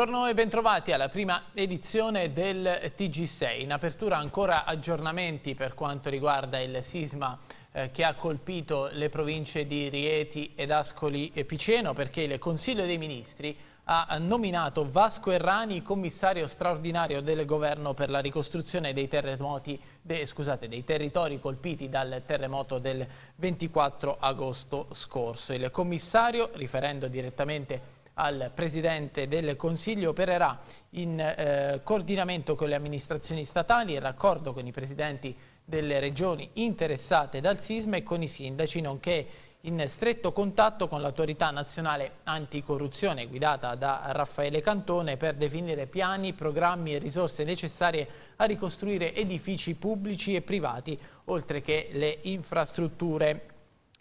Buongiorno e bentrovati alla prima edizione del TG6. In apertura ancora aggiornamenti per quanto riguarda il sisma eh, che ha colpito le province di Rieti ed Ascoli e Piceno perché il Consiglio dei Ministri ha nominato Vasco Errani commissario straordinario del governo per la ricostruzione dei, de, scusate, dei, territori colpiti dal terremoto del 24 agosto scorso. Il commissario, riferendo direttamente al Presidente del Consiglio opererà in eh, coordinamento con le amministrazioni statali in raccordo con i Presidenti delle regioni interessate dal sisma e con i sindaci, nonché in stretto contatto con l'autorità nazionale anticorruzione guidata da Raffaele Cantone per definire piani, programmi e risorse necessarie a ricostruire edifici pubblici e privati, oltre che le infrastrutture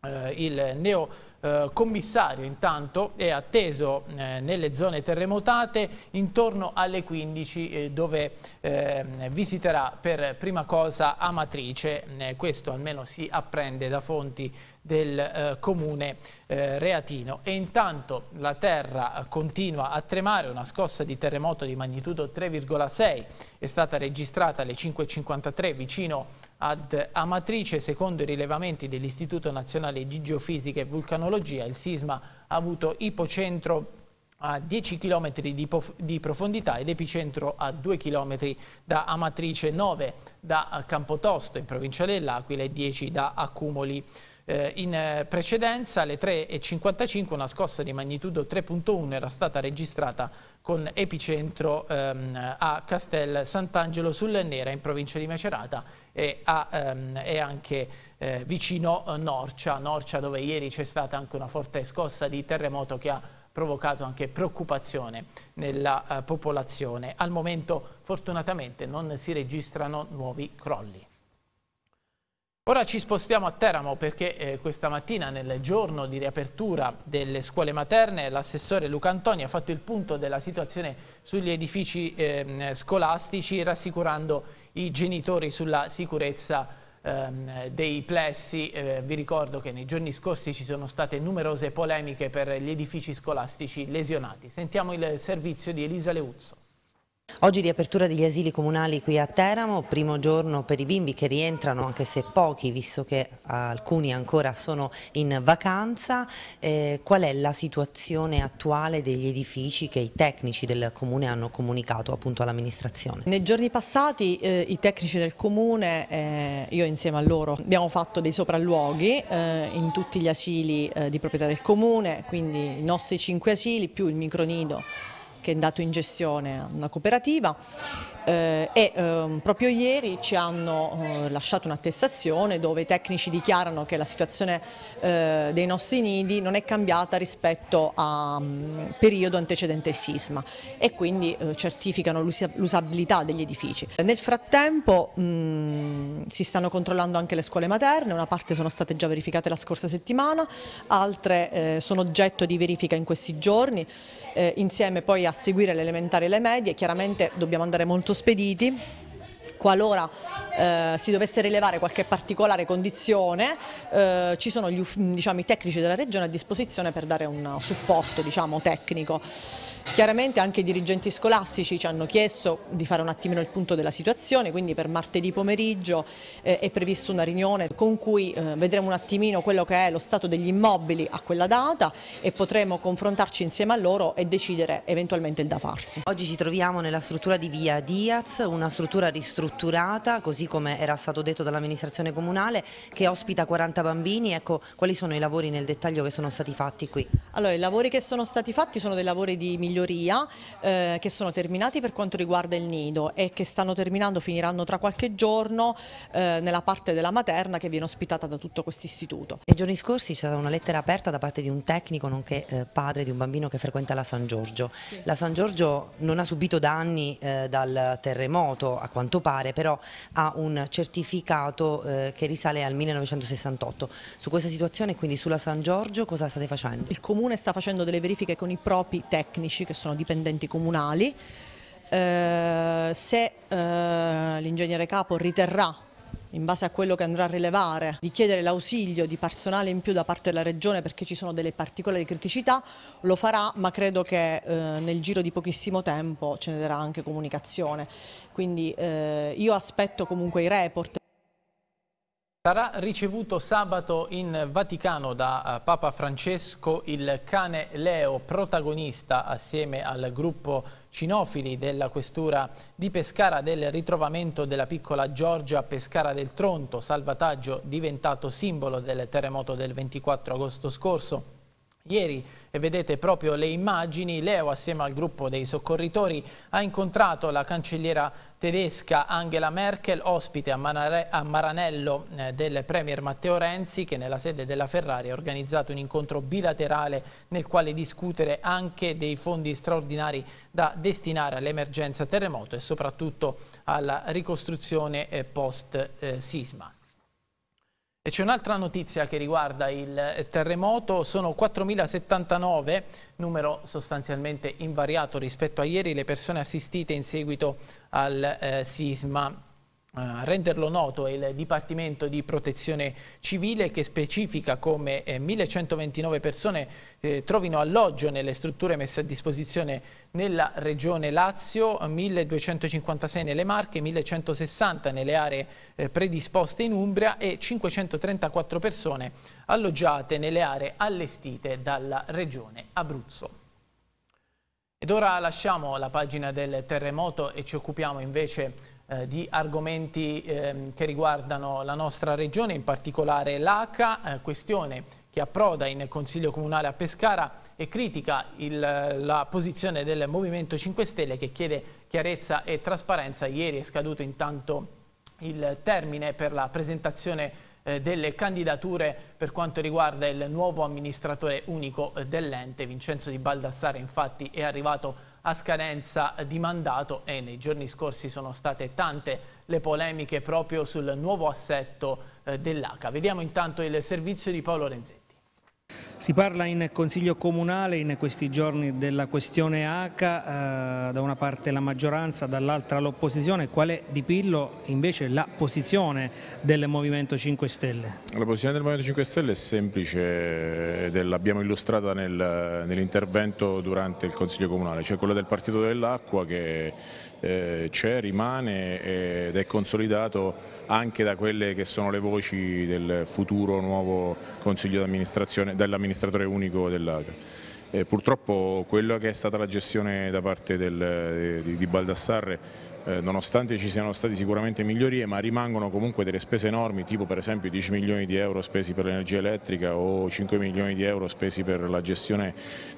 eh, il neo eh, commissario intanto è atteso eh, nelle zone terremotate intorno alle 15 eh, dove ehm, visiterà per prima cosa Amatrice, eh, questo almeno si apprende da fonti del eh, comune Reatino e intanto la terra continua a tremare, una scossa di terremoto di magnitudo 3,6 è stata registrata alle 5.53 vicino a ad Amatrice, secondo i rilevamenti dell'Istituto Nazionale di Geofisica e Vulcanologia, il sisma ha avuto ipocentro a 10 km di, di, profondità ed epicentro a 2 km da Amatrice 9 da Campotosto in provincia dell'Aquila e 10 da Accumoli. Eh, in precedenza alle 3.55 una scossa di magnitudo 3.1 era stata registrata con epicentro ehm, a Castel Sant'Angelo sull'Ennera in provincia di Macerata e, a, ehm, e anche eh, vicino eh, Norcia, Norcia dove ieri c'è stata anche una forte scossa di terremoto che ha provocato anche preoccupazione nella eh, popolazione. Al momento fortunatamente non si registrano nuovi crolli. Ora ci spostiamo a Teramo perché eh, questa mattina nel giorno di riapertura delle scuole materne l'assessore Luca Antoni ha fatto il punto della situazione sugli edifici eh, scolastici rassicurando i genitori sulla sicurezza ehm, dei plessi. Eh, vi ricordo che nei giorni scorsi ci sono state numerose polemiche per gli edifici scolastici lesionati. Sentiamo il servizio di Elisa Leuzzo. Oggi riapertura degli asili comunali qui a Teramo, primo giorno per i bimbi che rientrano anche se pochi visto che alcuni ancora sono in vacanza, eh, qual è la situazione attuale degli edifici che i tecnici del comune hanno comunicato appunto all'amministrazione? Nei giorni passati eh, i tecnici del comune, eh, io insieme a loro, abbiamo fatto dei sopralluoghi eh, in tutti gli asili eh, di proprietà del comune, quindi i nostri cinque asili più il micronido che è andato in gestione a una cooperativa eh, e ehm, proprio ieri ci hanno eh, lasciato un'attestazione dove i tecnici dichiarano che la situazione eh, dei nostri nidi non è cambiata rispetto a um, periodo antecedente sisma e quindi eh, certificano l'usabilità degli edifici. Nel frattempo mh, mm, si stanno controllando anche le scuole materne, una parte sono state già verificate la scorsa settimana, altre eh, sono oggetto di verifica in questi giorni, eh, insieme poi a seguire le elementari e le medie, chiaramente dobbiamo andare molto spediti qualora eh, si dovesse rilevare qualche particolare condizione eh, ci sono gli, diciamo, i tecnici della regione a disposizione per dare un supporto diciamo, tecnico. Chiaramente anche i dirigenti scolastici ci hanno chiesto di fare un attimino il punto della situazione, quindi per martedì pomeriggio eh, è prevista una riunione con cui eh, vedremo un attimino quello che è lo stato degli immobili a quella data e potremo confrontarci insieme a loro e decidere eventualmente il da farsi. Oggi ci troviamo nella struttura di via Diaz, una struttura ristrutturata strutturata, così come era stato detto dall'amministrazione comunale, che ospita 40 bambini. Ecco, quali sono i lavori nel dettaglio che sono stati fatti qui? Allora, i lavori che sono stati fatti sono dei lavori di miglioria eh, che sono terminati per quanto riguarda il nido e che stanno terminando, finiranno tra qualche giorno eh, nella parte della materna che viene ospitata da tutto questo istituto. I giorni scorsi c'è stata una lettera aperta da parte di un tecnico, nonché eh, padre di un bambino che frequenta la San Giorgio. Sì. La San Giorgio non ha subito danni eh, dal terremoto, a quanto pare, particolare, però ha un certificato eh, che risale al 1968. Su questa situazione, quindi sulla San Giorgio, cosa state facendo? Il Comune sta facendo delle verifiche con i propri tecnici, che sono dipendenti comunali. Eh, se eh, l'ingegnere capo riterrà in base a quello che andrà a rilevare, di chiedere l'ausilio di personale in più da parte della Regione perché ci sono delle particolari criticità, lo farà, ma credo che eh, nel giro di pochissimo tempo ce ne darà anche comunicazione. Quindi eh, io aspetto comunque i report. Sarà ricevuto sabato in Vaticano da eh, Papa Francesco il cane Leo, protagonista assieme al gruppo cinofili della questura di Pescara del ritrovamento della piccola Giorgia Pescara del Tronto, salvataggio diventato simbolo del terremoto del 24 agosto scorso. Ieri e vedete proprio le immagini, Leo assieme al gruppo dei soccorritori ha incontrato la cancelliera tedesca Angela Merkel, ospite a, Manare a Maranello eh, del Premier Matteo Renzi che nella sede della Ferrari ha organizzato un incontro bilaterale nel quale discutere anche dei fondi straordinari da destinare all'emergenza terremoto e soprattutto alla ricostruzione eh, post eh, sisma. E c'è un'altra notizia che riguarda il eh, terremoto, sono 4.079, numero sostanzialmente invariato rispetto a ieri, le persone assistite in seguito al eh, sisma a renderlo noto è il Dipartimento di Protezione Civile che specifica come 1129 eh, persone eh, trovino alloggio nelle strutture messe a disposizione nella regione Lazio, 1256 nelle Marche, 1160 nelle aree eh, predisposte in Umbria e 534 persone alloggiate nelle aree allestite dalla regione Abruzzo. Ed ora lasciamo la pagina del terremoto e ci occupiamo invece di eh, di argomenti ehm, che riguardano la nostra regione, in particolare l'ACA, eh, questione che approda in Consiglio Comunale a Pescara e critica il, la posizione del Movimento 5 Stelle che chiede chiarezza e trasparenza. Ieri è scaduto intanto il termine per la presentazione eh, delle candidature per quanto riguarda il nuovo amministratore unico eh, dell'ente. Vincenzo Di Baldassare infatti è arrivato a scadenza di mandato e nei giorni scorsi sono state tante le polemiche proprio sul nuovo assetto eh, dell'ACA. Vediamo intanto il servizio di Paolo Renzetti. Si parla in Consiglio Comunale in questi giorni della questione ACA, eh, da una parte la maggioranza, dall'altra l'opposizione. Qual è di Pillo invece la posizione del Movimento 5 Stelle? La posizione del Movimento 5 Stelle è semplice ed l'abbiamo illustrata nel, nell'intervento durante il Consiglio Comunale, cioè quella del Partito dell'Acqua che eh, c'è, rimane ed è consolidato anche da quelle che sono le voci del futuro nuovo Consiglio d'amministrazione dell'amministratore unico dell'ACA. Eh, purtroppo quella che è stata la gestione da parte del, eh, di, di Baldassarre eh, nonostante ci siano state sicuramente migliorie ma rimangono comunque delle spese enormi tipo per esempio 10 milioni di euro spesi per l'energia elettrica o 5 milioni di euro spesi per la gestione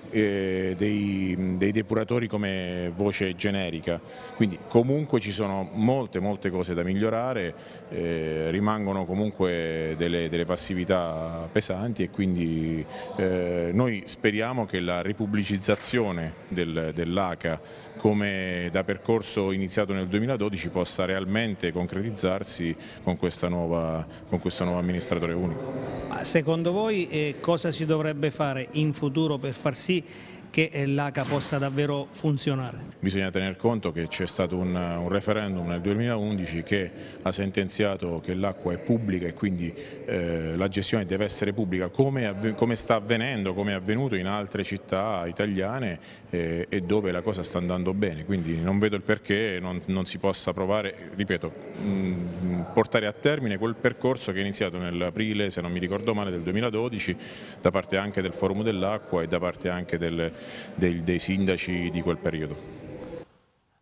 eh, dei, dei depuratori come voce generica. Quindi comunque ci sono molte molte cose da migliorare, eh, rimangono comunque delle, delle, passività pesanti e quindi eh, noi speriamo che la ripubblicizzazione del, dell'ACA come da percorso iniziato nel nel 2012 possa realmente concretizzarsi con, nuova, con questo nuovo amministratore unico. secondo voi eh, cosa si dovrebbe fare in futuro per far sì che l'ACA possa davvero funzionare. Bisogna tener conto che c'è stato un, un, referendum nel 2011 che ha sentenziato che l'acqua è pubblica e quindi eh, la gestione deve essere pubblica come, come, sta avvenendo, come è avvenuto in altre città italiane eh, e dove la cosa sta andando bene, quindi non vedo il perché non, non si possa provare, ripeto, mh, mm, portare a termine quel percorso che è iniziato nell'aprile, se non mi ricordo male, del 2012 da parte anche del Forum dell'Acqua e da parte anche del dei, dei sindaci di quel periodo.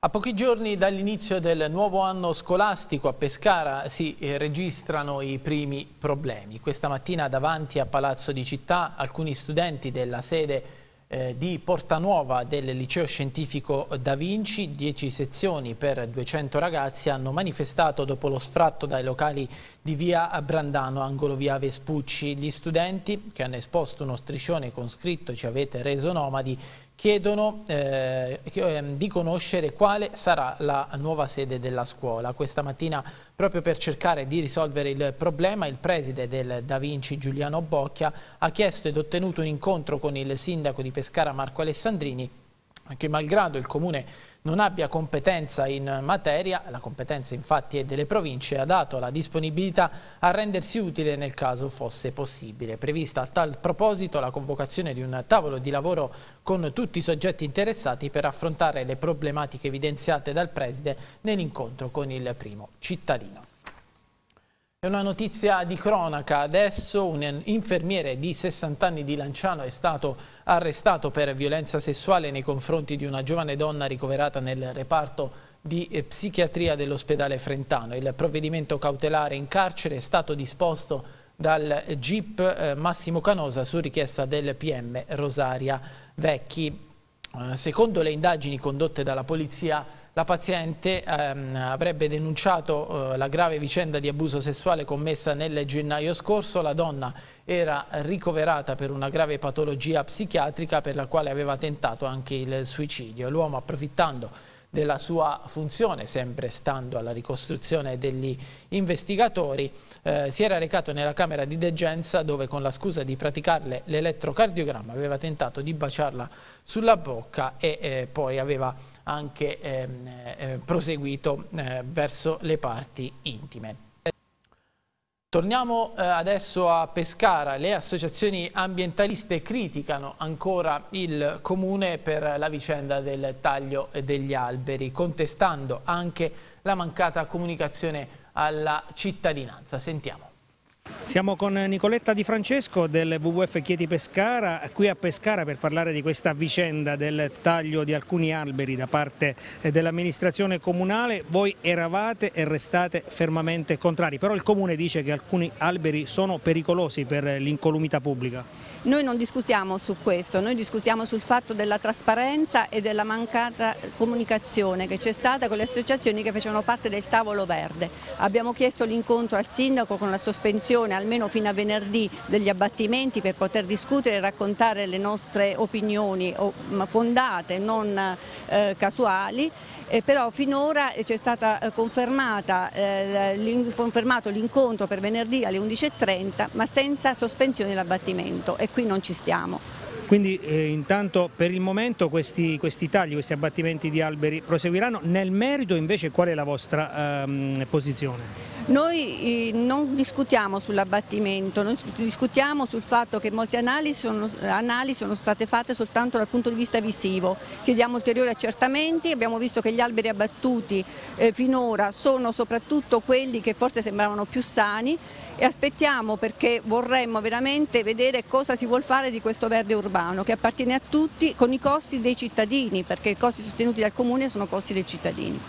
A pochi giorni dall'inizio del nuovo anno scolastico a Pescara si eh, registrano i primi problemi. Questa mattina davanti a Palazzo di Città alcuni studenti della sede eh, di Porta Nuova del liceo scientifico Da Vinci, 10 sezioni per 200 ragazzi hanno manifestato dopo lo sfratto dai locali di via Brandano, angolo via Vespucci. Gli studenti che hanno esposto uno striscione con scritto ci avete reso nomadi chiedono eh, ehm, di conoscere quale sarà la nuova sede della scuola. Questa mattina, proprio per cercare di risolvere il problema, il preside del Da Vinci Giuliano Bocchia ha chiesto ed ottenuto un incontro con il sindaco di Pescara Marco Alessandrini che malgrado il comune non abbia competenza in materia, la competenza infatti è delle province, ha dato la disponibilità a rendersi utile nel caso fosse possibile. Prevista a tal proposito la convocazione di un tavolo di lavoro con tutti i soggetti interessati per affrontare le problematiche evidenziate dal preside nell'incontro con il primo cittadino. È una notizia di cronaca. Adesso un infermiere di 60 anni di Lanciano è stato arrestato per violenza sessuale nei confronti di una giovane donna ricoverata nel reparto di eh, psichiatria dell'ospedale Frentano. Il provvedimento cautelare in carcere è stato disposto dal GIP eh, Massimo Canosa su richiesta del PM Rosaria Vecchi. Eh, secondo le indagini condotte dalla polizia la paziente ehm, avrebbe denunciato eh, la grave vicenda di abuso sessuale commessa nel gennaio scorso. La donna era ricoverata per una grave patologia psichiatrica per la quale aveva tentato anche il suicidio. L'uomo approfittando della sua funzione, sempre stando alla ricostruzione degli investigatori, eh, si era recato nella camera di degenza dove con la scusa di praticarle l'elettrocardiogramma aveva tentato di baciarla sulla bocca e eh, poi aveva anche ehm, eh, proseguito eh, verso le parti intime. Torniamo eh, adesso a Pescara, le associazioni ambientaliste criticano ancora il comune per la vicenda del taglio degli alberi, contestando anche la mancata comunicazione alla cittadinanza. Sentiamo. Siamo con Nicoletta Di Francesco del WWF Chieti Pescara, qui a Pescara per parlare di questa vicenda del taglio di alcuni alberi da parte eh, dell'amministrazione comunale. Voi eravate e restate fermamente contrari, però il comune dice che alcuni alberi sono pericolosi per l'incolumità pubblica. Noi non discutiamo su questo, noi discutiamo sul fatto della trasparenza e della mancata comunicazione che c'è stata con le associazioni che facevano parte del tavolo verde. Abbiamo chiesto l'incontro al sindaco con la sospensione almeno fino a venerdì degli abbattimenti per poter discutere e raccontare le nostre opinioni fondate, non eh, casuali. però finora eh, c'è stato eh, confermato l'incontro per venerdì alle 11.30 ma senza sospensione dell'abbattimento qui non ci stiamo. Quindi eh, intanto per il momento questi, questi, tagli, questi abbattimenti di alberi proseguiranno, nel merito invece qual è la vostra ehm, posizione? Noi eh, non discutiamo sull'abbattimento, noi discutiamo sul fatto che molte analisi sono, analisi sono, state fatte soltanto dal punto di vista visivo. Chiediamo ulteriori accertamenti, abbiamo visto che gli alberi abbattuti eh, finora sono soprattutto quelli che forse sembravano più sani e aspettiamo perché vorremmo veramente vedere cosa si vuol fare di questo verde urbano che appartiene a tutti con i costi dei cittadini perché i costi sostenuti dal comune sono costi dei cittadini.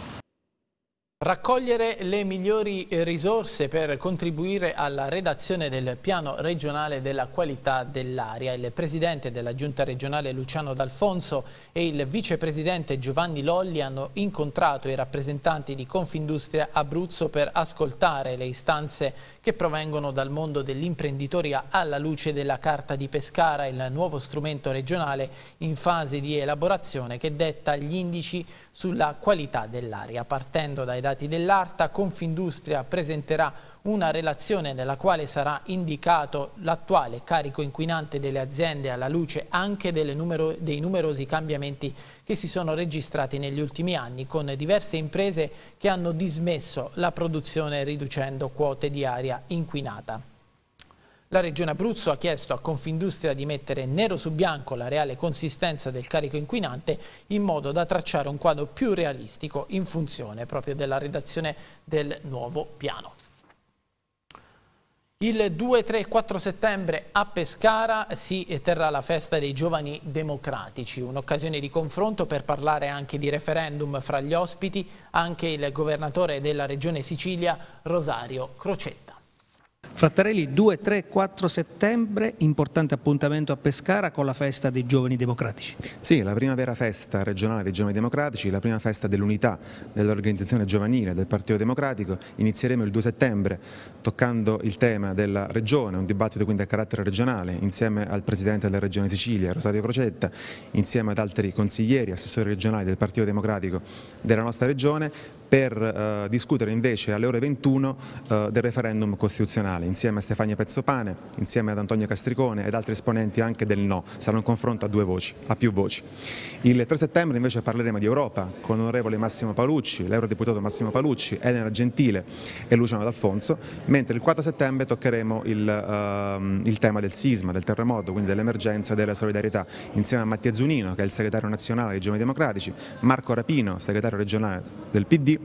Raccogliere le migliori eh, risorse per contribuire alla redazione del piano regionale della qualità dell'aria. Il presidente della giunta regionale Luciano D'Alfonso e il vicepresidente Giovanni Lolli hanno incontrato i rappresentanti di Confindustria Abruzzo per ascoltare le istanze che provengono dal mondo dell'imprenditoria alla luce della Carta di Pescara, il nuovo strumento regionale in fase di elaborazione che detta gli indici sulla qualità dell'aria. Partendo dai dati dell'ARTA, Confindustria presenterà una relazione nella quale sarà indicato l'attuale carico inquinante delle aziende alla luce anche numero, dei numerosi cambiamenti che si sono registrati negli ultimi anni con diverse imprese che hanno dismesso la produzione riducendo quote di aria inquinata. La Regione Abruzzo ha chiesto a Confindustria di mettere nero su bianco la reale consistenza del carico inquinante in modo da tracciare un quadro più realistico in funzione proprio della redazione del nuovo piano. Il 2, 3 e 4 settembre a Pescara si terrà la festa dei giovani democratici, un'occasione di confronto per parlare anche di referendum fra gli ospiti, anche il governatore della regione Sicilia Rosario Crocetta. Frattarelli 2-3-4 settembre, importante appuntamento a Pescara con la festa dei giovani democratici. Sì, la prima vera festa regionale dei giovani democratici, la prima festa dell'unità dell'organizzazione giovanile del Partito Democratico. Inizieremo il 2 settembre toccando il tema della regione, un dibattito quindi a carattere regionale insieme al Presidente della Regione Sicilia, Rosario Crocetta, insieme ad altri consiglieri, assessori regionali del Partito Democratico della nostra regione per eh, discutere invece alle ore 21 eh, del referendum costituzionale nazionale, insieme a Stefania Pezzopane, insieme ad Antonio Castricone ed altri esponenti anche del No. Sarà un confronto a due voci, a più voci. Il 3 settembre invece parleremo di Europa con l'onorevole Massimo Palucci, l'eurodeputato Massimo Palucci, Elena Gentile e Luciano D'Alfonso, mentre il 4 settembre toccheremo il, uh, il tema del sisma, del terremoto, quindi dell'emergenza e della solidarietà, insieme a Mattia Zunino, che è il segretario nazionale dei Giovani Democratici, Marco Rapino, segretario regionale del PD,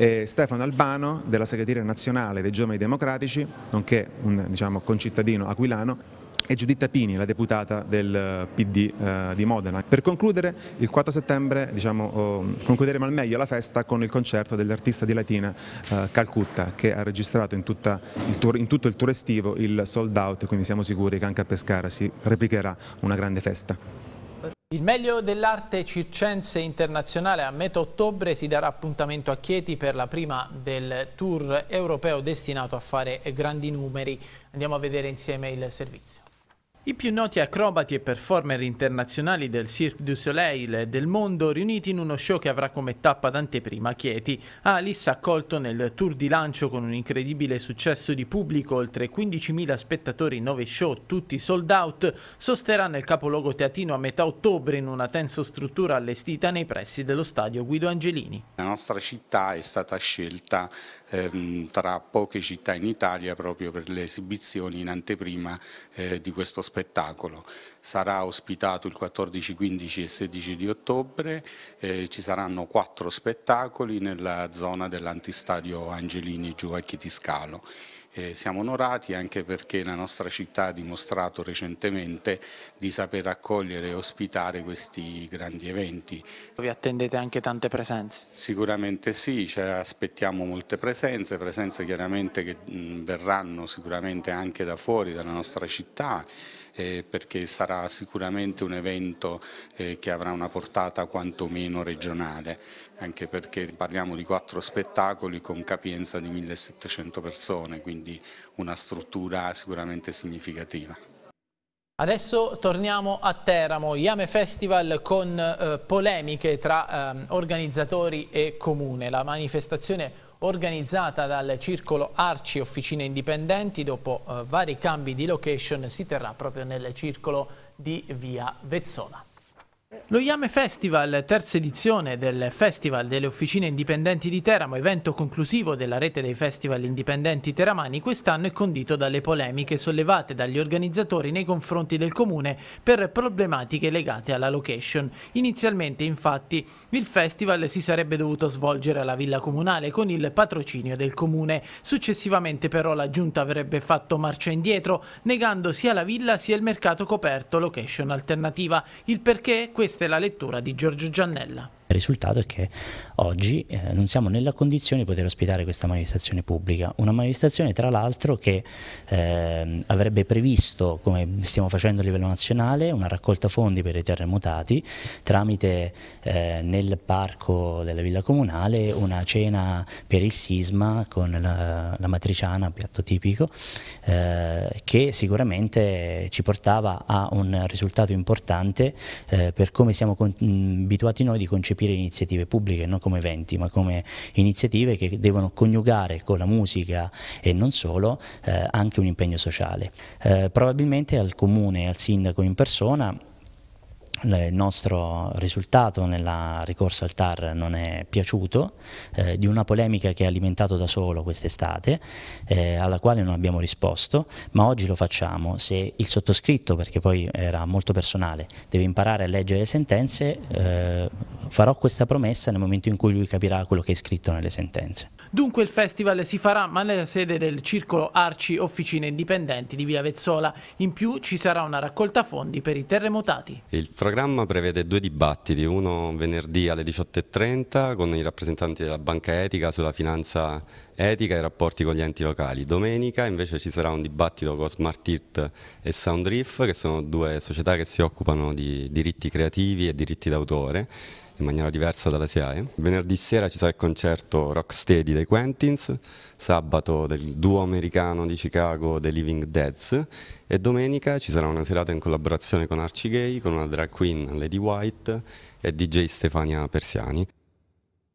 e Stefano Albano della segretaria nazionale dei giovani democratici, nonché un diciamo, concittadino aquilano, e Giuditta Pini, la deputata del eh, PD eh, di Modena. Per concludere, il 4 settembre diciamo, oh, concluderemo al meglio la festa con il concerto dell'artista di Latina eh, Calcutta che ha registrato in, il tour, in tutto il tour estivo il sold out, quindi siamo sicuri che anche a Pescara si replicherà una grande festa. Il meglio dell'arte circense internazionale a metà ottobre si darà appuntamento a Chieti per la prima del tour europeo destinato a fare grandi numeri. Andiamo a vedere insieme il servizio. I più noti acrobati e performer internazionali del Cirque du Soleil e del mondo riuniti in uno show che avrà come tappa d'anteprima Chieti. Alice accolto nel tour di lancio con un incredibile successo di pubblico, oltre 15.000 spettatori in 9 show, tutti sold out, sosterrà nel capoluogo teatino a metà ottobre in una tenso struttura allestita nei pressi dello stadio Guido Angelini. La nostra città è stata scelta Ehm, tra poche città in Italia proprio per le esibizioni in anteprima eh, di questo spettacolo. Sarà ospitato il 14, 15 e 16 di ottobre, eh, ci saranno quattro spettacoli nella zona dell'antistadio Angelini Giovacchi Tiscalo. Eh, siamo onorati anche perché la nostra città ha dimostrato recentemente di saper accogliere e ospitare questi grandi eventi. Vi attendete anche tante presenze? Sicuramente sì, cioè aspettiamo molte presenze, presenze chiaramente che mh, verranno sicuramente anche da fuori, dalla nostra città eh, perché sarà sicuramente un evento eh, che avrà una portata quantomeno regionale, anche perché parliamo di quattro spettacoli con capienza di 1700 persone, quindi una struttura sicuramente significativa. Adesso torniamo a Teramo, Iame Festival con eh, polemiche tra eh, organizzatori e comune. La manifestazione organizzata dal circolo Arci Officine Indipendenti dopo eh, vari cambi di location si terrà proprio nel circolo di via Vezzola. Lo Iame Festival, terza edizione del Festival delle Officine Indipendenti di Teramo, evento conclusivo della rete dei festival indipendenti teramani, quest'anno è condito dalle polemiche sollevate dagli organizzatori nei confronti del comune per problematiche legate alla location. Inizialmente, infatti, il festival si sarebbe dovuto svolgere alla Villa Comunale con il patrocinio del comune. Successivamente, però, la giunta avrebbe fatto marcia indietro, negando sia la villa sia il mercato coperto location alternativa. Il perché? questa è la lettura di Giorgio Giannella. Il risultato è che oggi eh, non siamo nella condizione di poter ospitare questa manifestazione pubblica, una manifestazione tra l'altro che eh, avrebbe previsto, come stiamo facendo a livello nazionale, una raccolta fondi per i terremotati tramite eh, nel parco della Villa Comunale una cena per il sisma con la, la matriciana, piatto tipico, eh, che sicuramente ci portava a un risultato importante eh, per come siamo con, mh, abituati noi di concepire concepire iniziative pubbliche, non come eventi, ma come iniziative che devono coniugare con la musica e non solo eh, anche un impegno sociale. Eh, probabilmente al comune, al sindaco in persona il nostro risultato nella ricorsa al TAR non è piaciuto, eh, di una polemica che ha alimentato da solo quest'estate, eh, alla quale non abbiamo risposto, ma oggi lo facciamo. Se il sottoscritto, perché poi era molto personale, deve imparare a leggere le sentenze, eh, farò questa promessa nel momento in cui lui capirà quello che è scritto nelle sentenze. Dunque il festival si farà ma nella sede del circolo Arci Officine Indipendenti di Via Vezzola. In più ci sarà una raccolta fondi per i terremotati. Il 3 programma prevede due dibattiti, uno venerdì alle 18.30 con i rappresentanti della banca etica sulla finanza etica e i rapporti con gli enti locali. Domenica invece ci sarà un dibattito con Smart Eat e Soundriff che sono due società che si occupano di diritti creativi e diritti d'autore in maniera diversa dalla SIAE. Venerdì sera ci sarà il concerto Rocksteady dei Quentins, sabato del duo americano di Chicago The Living Deads e domenica ci sarà una serata in collaborazione con Archie Gay, con una drag queen Lady White e DJ Stefania Persiani.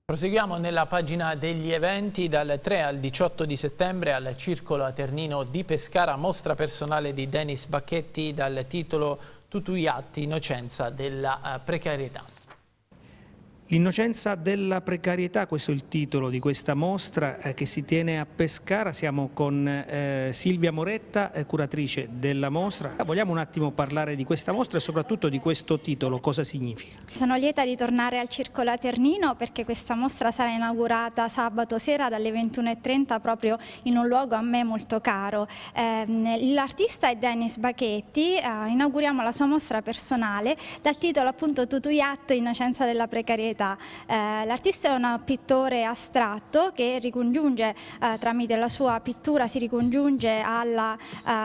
Proseguiamo nella pagina degli eventi dal 3 al 18 di settembre al Circolo Aternino di Pescara, mostra personale di Dennis Bacchetti dal titolo Tutuiatti, innocenza della eh, precarietà. L'innocenza della precarietà, questo è il titolo di questa mostra eh, che si tiene a Pescara, siamo con eh, Silvia Moretta, eh, curatrice della mostra. Ah, vogliamo un attimo parlare di questa mostra e soprattutto di questo titolo, cosa significa? Sono lieta di tornare al Circolo Aternino perché questa mostra sarà inaugurata sabato sera dalle 21.30 proprio in un luogo a me molto caro. Ehm, l'artista è Dennis Bachetti, inauguriamo la sua mostra personale dal titolo appunto Tutuyat, Innocenza della precarietà società. Eh, l'artista è un pittore astratto che ricongiunge eh, tramite la sua pittura si ricongiunge a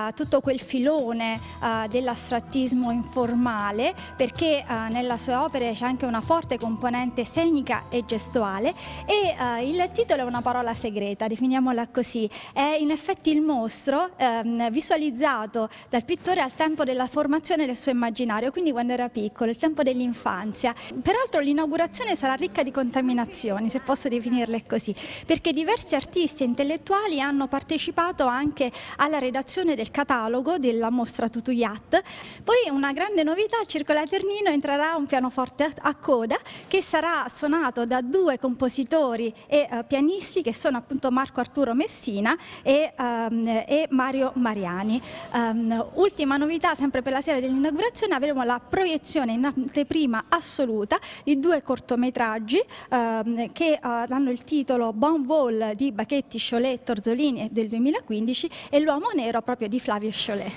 eh, tutto quel filone eh, dell'astrattismo informale perché eh, nella sua opera c'è anche una forte componente scenica e gestuale e eh, il titolo è una parola segreta, definiamola così, è in effetti il mostro ehm, visualizzato dal pittore al tempo della formazione del suo immaginario, quindi quando era piccolo, il tempo dell'infanzia. Peraltro l'inaugurazione manifestazione sarà ricca di contaminazioni, se posso definirle così, perché diversi artisti e intellettuali hanno partecipato anche alla redazione del catalogo della mostra Tutuyat. Poi una grande novità, al Circola Ternino entrerà un pianoforte a coda che sarà suonato da due compositori e uh, pianisti che sono appunto Marco Arturo Messina e, um, e Mario Mariani. Um, ultima novità, sempre per la sera dell'inaugurazione, avremo la proiezione in anteprima assoluta di due corti cortometraggi ehm, che eh, hanno il titolo Bon Vol di Bachetti, Cholet, Torzolini del 2015 e L'uomo nero proprio di Flavio Cholet.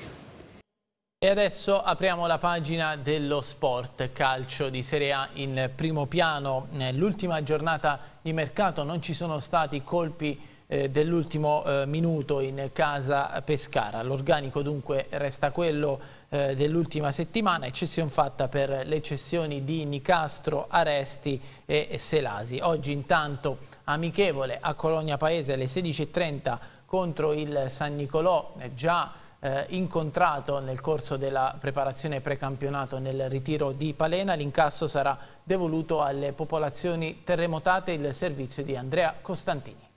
E adesso apriamo la pagina dello sport, calcio di Serie A in primo piano. L'ultima giornata di mercato non ci sono stati colpi eh, dell'ultimo eh, minuto in casa Pescara. L'organico dunque resta quello eh, dell'ultima settimana, eccezione fatta per le cessioni di Nicastro, Aresti e, e Selasi. Oggi intanto amichevole a Colonia Paese alle 16.30 contro il San Nicolò, eh, già eh, incontrato nel corso della preparazione precampionato nel ritiro di Palena. L'incasso sarà devoluto alle popolazioni terremotate il servizio di Andrea Costantini.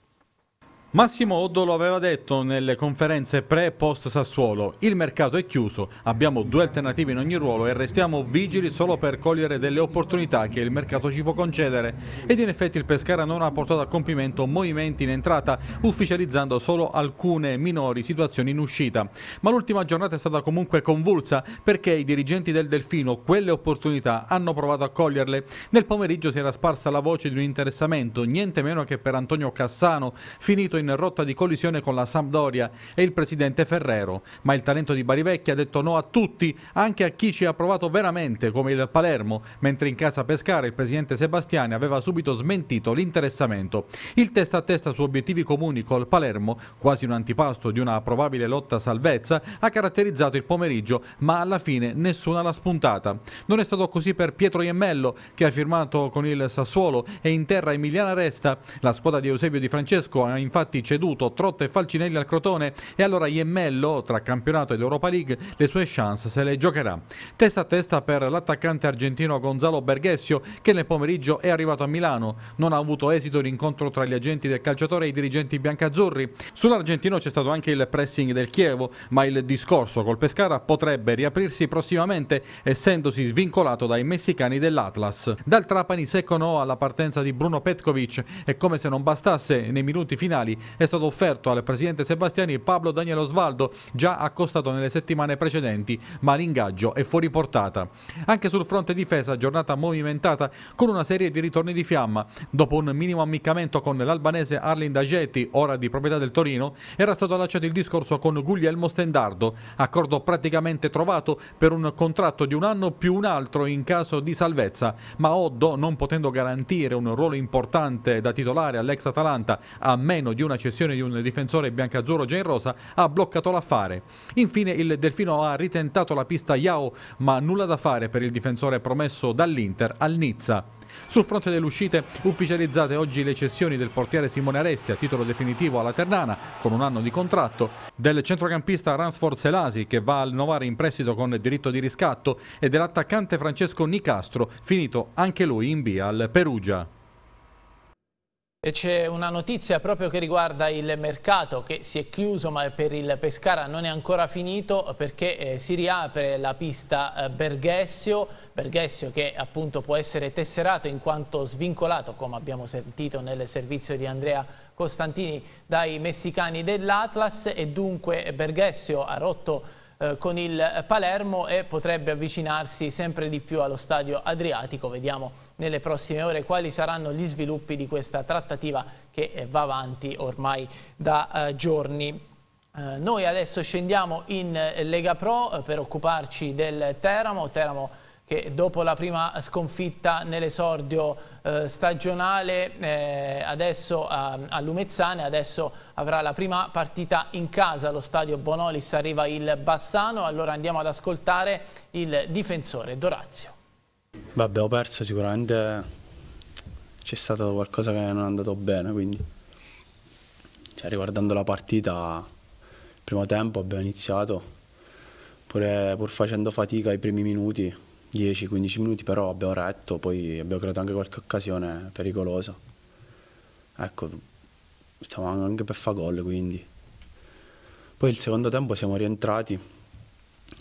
Massimo Oddo lo aveva detto nelle conferenze pre e post Sassuolo, il mercato è chiuso, abbiamo due alternative in ogni ruolo e restiamo vigili solo per cogliere delle opportunità che il mercato ci può concedere ed in effetti il Pescara non ha portato a compimento movimenti in entrata, ufficializzando solo alcune minori situazioni in uscita. Ma l'ultima giornata è stata comunque convulsa perché i dirigenti del Delfino quelle opportunità hanno provato a coglierle. Nel pomeriggio si era sparsa la voce di un interessamento, niente meno che per Antonio Cassano, finito in in rotta di collisione con la Sampdoria e il presidente Ferrero, ma il talento di Barivecchi ha detto no a tutti, anche a chi ci ha provato veramente come il Palermo, mentre in casa Pescara il presidente Sebastiani aveva subito smentito l'interessamento. Il testa a testa su obiettivi comuni col Palermo, quasi un antipasto di una probabile lotta salvezza, ha caratterizzato il pomeriggio, ma alla fine nessuna l'ha spuntata. Non è stato così per Pietro Iemmello, che ha firmato con il Sassuolo e in terra emiliana resta. La squadra di Eusebio Di Francesco ha infatti infatti ceduto Trotta e Falcinelli al Crotone e allora Iemmello, tra campionato ed Europa League, le sue chance se le giocherà. Testa a testa per l'attaccante argentino Gonzalo Berghessio che nel pomeriggio è arrivato a Milano. Non ha avuto esito l'incontro tra gli agenti del calciatore e i dirigenti biancazzurri. Sull'argentino c'è stato anche il pressing del Chievo, ma il discorso col Pescara potrebbe riaprirsi prossimamente essendosi svincolato dai messicani dell'Atlas. Dal Trapani secco no alla partenza di Bruno Petkovic e come se non bastasse nei minuti finali è stato offerto al presidente Sebastiani Pablo Daniel Osvaldo, già accostato nelle settimane precedenti, ma l'ingaggio è fuori portata. Anche sul fronte difesa, giornata movimentata con una serie di ritorni di fiamma. Dopo un minimo ammiccamento con l'albanese Arlin Dagetti, ora di proprietà del Torino, era stato allacciato il discorso con Guglielmo Stendardo, accordo praticamente trovato per un contratto di un anno più un altro in caso di salvezza, ma Oddo, non potendo garantire un ruolo importante da titolare all'ex Atalanta a meno di un una cessione di un difensore biancazzurro già in rosa ha bloccato l'affare. Infine il Delfino ha ritentato la pista Yao, ma nulla da fare per il difensore promesso dall'Inter al Nizza. Sul fronte delle uscite ufficializzate oggi le cessioni del portiere Simone Aresti a titolo definitivo alla Ternana con un anno di contratto, del centrocampista Ransford Selasi che va al Novare in prestito con diritto di riscatto e dell'attaccante Francesco Nicastro finito anche lui in via al Perugia. E c'è una notizia proprio che riguarda il mercato che si è chiuso ma per il Pescara non è ancora finito perché eh, si riapre la pista eh, Berghessio, Berghessio che appunto può essere tesserato in quanto svincolato come abbiamo sentito nel servizio di Andrea Costantini dai messicani dell'Atlas e dunque Berghessio ha rotto eh, con il Palermo e potrebbe avvicinarsi sempre di più allo stadio Adriatico. Vediamo nelle prossime ore quali saranno gli sviluppi di questa trattativa che eh, va avanti ormai da eh, giorni. noi adesso scendiamo in Lega Pro per occuparci del Teramo, Teramo che dopo la prima sconfitta nell'esordio eh, stagionale eh, adesso eh, a Lumezzane, adesso avrà la prima partita in casa allo stadio Bonolis, arriva il Bassano, allora andiamo ad ascoltare il difensore Dorazio. Vabbè ho perso sicuramente, c'è stato qualcosa che non è andato bene, quindi cioè, riguardando la partita, il primo tempo abbiamo iniziato, pure, pur facendo fatica i primi minuti, 10-15 minuti, però abbiamo retto, poi abbiamo creato anche qualche occasione pericolosa. Ecco, stavamo anche per fare gol, quindi. Poi il secondo tempo siamo rientrati,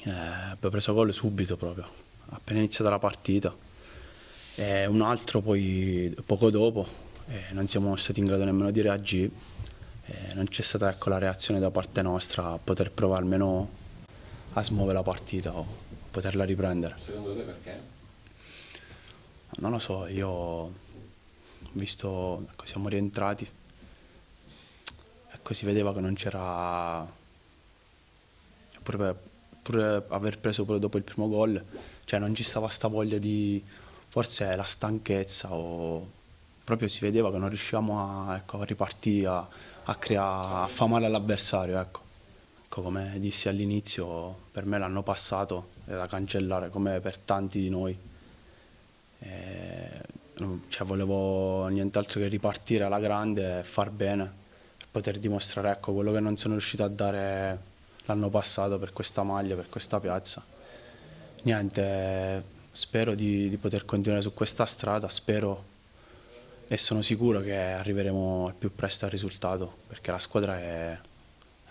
eh, abbiamo preso gol subito proprio, appena iniziata la partita. E un altro poi poco dopo, eh, non siamo stati in grado nemmeno di reagire, eh, non c'è stata ecco, la reazione da parte nostra a poter provare almeno a smuovere la partita. Oh poterla riprendere. Secondo te perché? Non lo so, io ho visto ecco, siamo rientrati, ecco, si vedeva che non c'era pur, pure aver preso pure dopo il primo gol, cioè non ci stava sta voglia di forse la stanchezza o proprio si vedeva che non riuscivamo a, ecco, a ripartire, a, a, crea, a, famare all'avversario. Ecco. ecco. come dissi all'inizio, per me l'anno passato eh, da cancellare come per tanti di noi. E, eh, cioè, volevo nient'altro che ripartire alla grande e far bene per poter dimostrare ecco, quello che non sono riuscito a dare l'anno passato per questa maglia, per questa piazza. Niente, spero di, di poter continuare su questa strada, spero e sono sicuro che arriveremo al più presto al risultato perché la squadra è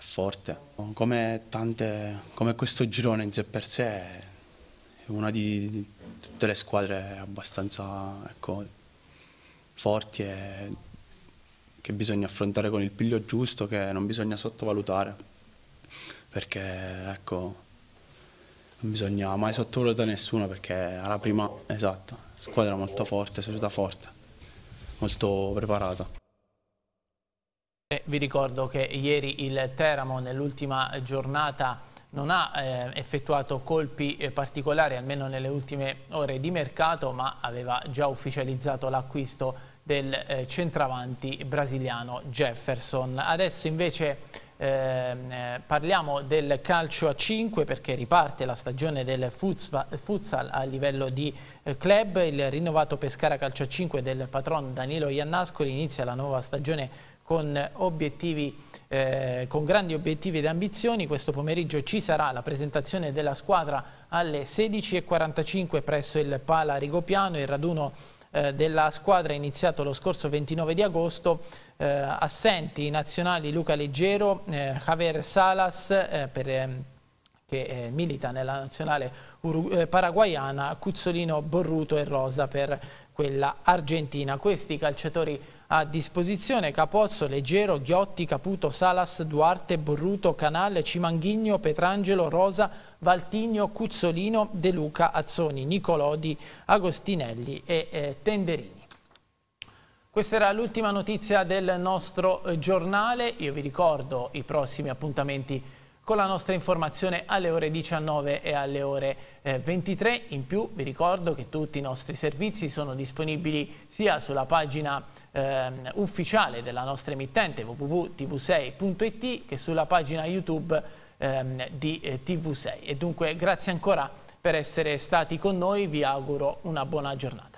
forte. Come, tante, come questo girone in sé per sé è una di, di tutte le squadre abbastanza ecco, forti e che bisogna affrontare con il piglio giusto, che non bisogna sottovalutare, perché ecco, non bisogna mai sottovalutare nessuno perché alla prima, esatto, squadra molto forte, società forte, molto preparata vi ricordo che ieri il Teramo nell'ultima giornata non ha eh, effettuato colpi eh, particolari, almeno nelle ultime ore di mercato, ma aveva già ufficializzato l'acquisto del eh, centravanti brasiliano Jefferson. Adesso invece ehm, eh, parliamo del calcio a 5 perché riparte la stagione del futsal, futsal a livello di eh, club. Il rinnovato Pescara Calcio a 5 del patron Danilo Iannascoli inizia la nuova stagione con, obiettivi, eh, con grandi obiettivi ed ambizioni. Questo pomeriggio ci sarà la presentazione della squadra alle 16.45 presso il Pala Rigopiano, il raduno eh, della squadra è iniziato lo scorso 29 di agosto, eh, assenti i nazionali Luca Leggero, Javier Salas ehm, che milita nella nazionale paraguayana, Cuzzolino Borruto e Rosa per quella argentina. Questi calciatori a disposizione Capozzo, Leggero, Ghiotti, Caputo, Salas, Duarte, Borruto, Canale, Cimanghigno, Petrangelo, Rosa, Valtigno, Cuzzolino, De Luca, Azzoni, Nicolodi, Agostinelli e eh, Tenderini. Questa era l'ultima notizia del nostro eh, giornale, io vi ricordo i prossimi appuntamenti con la nostra informazione alle ore 19 e alle ore 23. Eh, In più vi ricordo che tutti i nostri servizi sono disponibili sia sulla pagina eh, ufficiale della nostra emittente www.tv6.it che sulla pagina YouTube ehm, di eh, TV6. E dunque grazie ancora per essere stati con noi, vi auguro una buona giornata.